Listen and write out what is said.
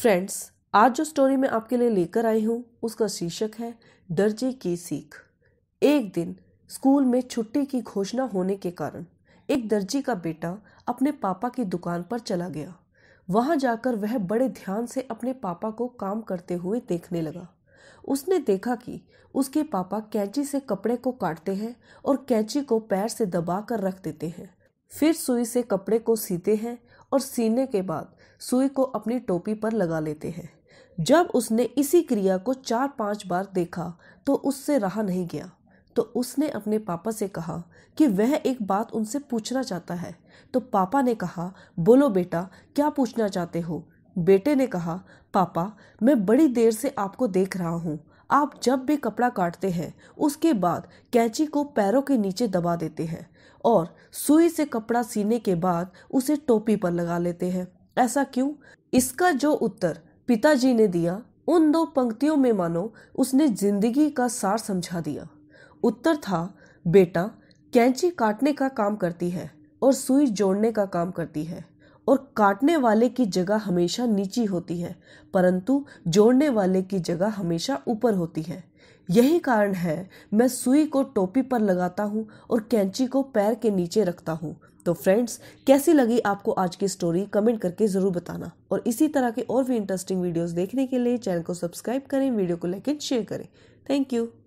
friends आज जो story मैं आपके लिए लेकर आई हूँ उसका शीर्षक है दर्जी की सीख एक दिन स्कूल में छुट्टी की घोषणा होने के कारण एक दर्जी का बेटा अपने पापा की दुकान पर चला गया वहां जाकर वह बड़े ध्यान से अपने पापा को काम करते हुए देखने लगा उसने देखा कि उसके पापा कैंची से कपड़े को काटते हैं और कैंची को पैर से दबा कर रख देते हैं फिर सुई से कपड़े को सीते हैं और सीने के बाद सुई को अपनी टोपी पर लगा लेते हैं जब उसने इसी क्रिया को चार पांच बार देखा तो उससे रहा नहीं गया तो उसने अपने पापा से कहा कि वह एक बात उनसे पूछना चाहता है तो पापा ने कहा बोलो बेटा क्या पूछना चाहते हो बेटे ने कहा पापा मैं बड़ी देर से आपको देख रहा हूँ आप जब भी कपड़ा काटते हैं उसके बाद कैंची को पैरों के नीचे दबा देते हैं और सुई से कपड़ा सीने के बाद उसे टोपी पर लगा लेते हैं ऐसा क्यों इसका जो उत्तर पिताजी ने दिया उन दो पंक्तियों में मानो उसने जिंदगी का सार समझा दिया उत्तर था बेटा कैंची काटने का काम करती है और सुई जोड़ने का काम करती है और काटने वाले की जगह हमेशा नीची होती है परंतु जोड़ने वाले की जगह हमेशा ऊपर होती है यही कारण है मैं सुई को टोपी पर लगाता हूँ और कैंची को पैर के नीचे रखता हूँ तो फ्रेंड्स कैसी लगी आपको आज की स्टोरी कमेंट करके ज़रूर बताना और इसी तरह के और भी इंटरेस्टिंग वीडियोस देखने के लिए चैनल को सब्सक्राइब करें वीडियो को लाइक एंड शेयर करें थैंक यू